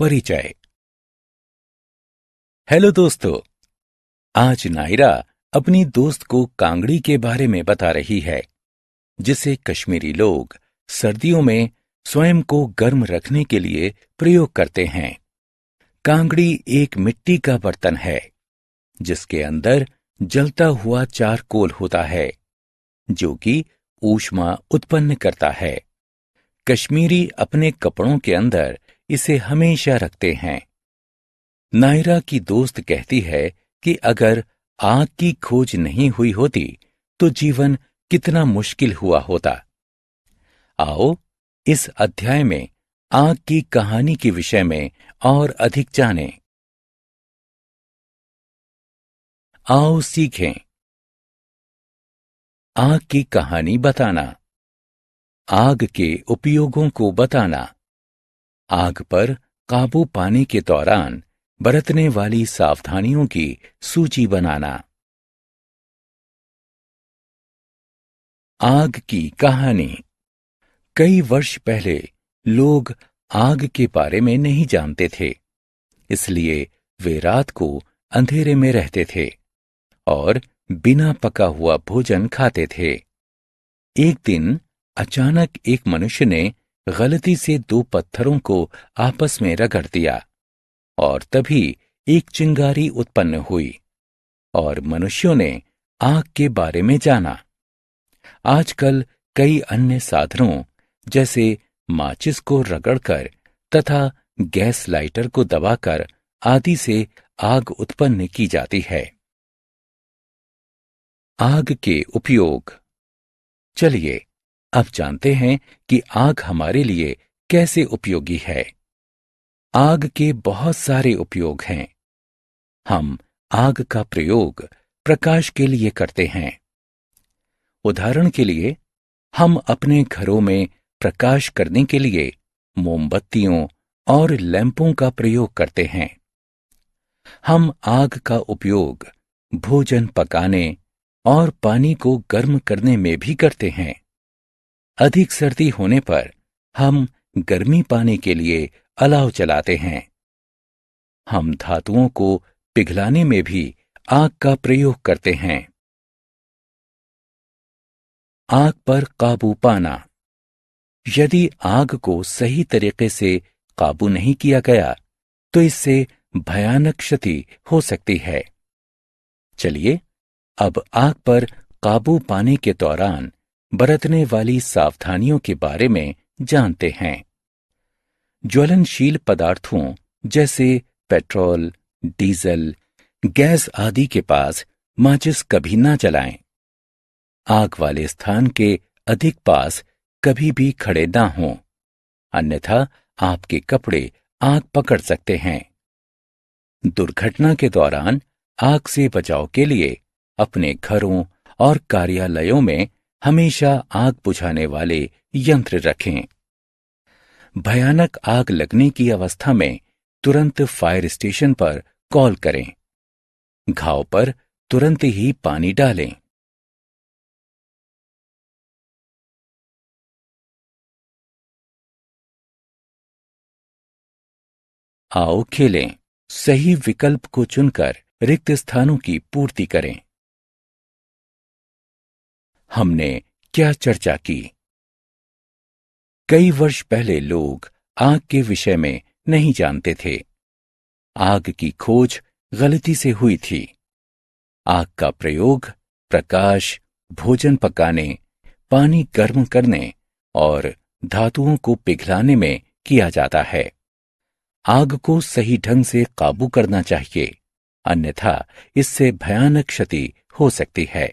परिचय हेलो दोस्तों आज नायरा अपनी दोस्त को कांगड़ी के बारे में बता रही है जिसे कश्मीरी लोग सर्दियों में स्वयं को गर्म रखने के लिए प्रयोग करते हैं कांगड़ी एक मिट्टी का बर्तन है जिसके अंदर जलता हुआ चारकोल होता है जो कि ऊष्मा उत्पन्न करता है कश्मीरी अपने कपड़ों के अंदर इसे हमेशा रखते हैं नायरा की दोस्त कहती है कि अगर आग की खोज नहीं हुई होती तो जीवन कितना मुश्किल हुआ होता आओ इस अध्याय में आग की कहानी के विषय में और अधिक जानें। आओ सीखें आग की कहानी बताना आग के उपयोगों को बताना आग पर काबू पाने के दौरान बरतने वाली सावधानियों की सूची बनाना आग की कहानी कई वर्ष पहले लोग आग के बारे में नहीं जानते थे इसलिए वे रात को अंधेरे में रहते थे और बिना पका हुआ भोजन खाते थे एक दिन अचानक एक मनुष्य ने गलती से दो पत्थरों को आपस में रगड़ दिया और तभी एक चिंगारी उत्पन्न हुई और मनुष्यों ने आग के बारे में जाना आजकल कई अन्य साधनों जैसे माचिस को रगड़कर तथा गैस लाइटर को दबाकर आदि से आग उत्पन्न की जाती है आग के उपयोग चलिए अब जानते हैं कि आग हमारे लिए कैसे उपयोगी है आग के बहुत सारे उपयोग हैं हम आग का प्रयोग प्रकाश के लिए करते हैं उदाहरण के लिए हम अपने घरों में प्रकाश करने के लिए मोमबत्तियों और लैंपों का प्रयोग करते हैं हम आग का उपयोग भोजन पकाने और पानी को गर्म करने में भी करते हैं अधिक सर्दी होने पर हम गर्मी पाने के लिए अलाव चलाते हैं हम धातुओं को पिघलाने में भी आग का प्रयोग करते हैं आग पर काबू पाना यदि आग को सही तरीके से काबू नहीं किया गया तो इससे भयानक क्षति हो सकती है चलिए अब आग पर काबू पाने के दौरान बरतने वाली सावधानियों के बारे में जानते हैं ज्वलनशील पदार्थों जैसे पेट्रोल डीजल गैस आदि के पास माचिस कभी ना जलाएं। आग वाले स्थान के अधिक पास कभी भी खड़े ना हों अन्यथा आपके कपड़े आग पकड़ सकते हैं दुर्घटना के दौरान आग से बचाव के लिए अपने घरों और कार्यालयों में हमेशा आग बुझाने वाले यंत्र रखें भयानक आग लगने की अवस्था में तुरंत फायर स्टेशन पर कॉल करें घाव पर तुरंत ही पानी डालें आओ खेलें सही विकल्प को चुनकर रिक्त स्थानों की पूर्ति करें हमने क्या चर्चा की कई वर्ष पहले लोग आग के विषय में नहीं जानते थे आग की खोज गलती से हुई थी आग का प्रयोग प्रकाश भोजन पकाने पानी गर्म करने और धातुओं को पिघलाने में किया जाता है आग को सही ढंग से काबू करना चाहिए अन्यथा इससे भयानक क्षति हो सकती है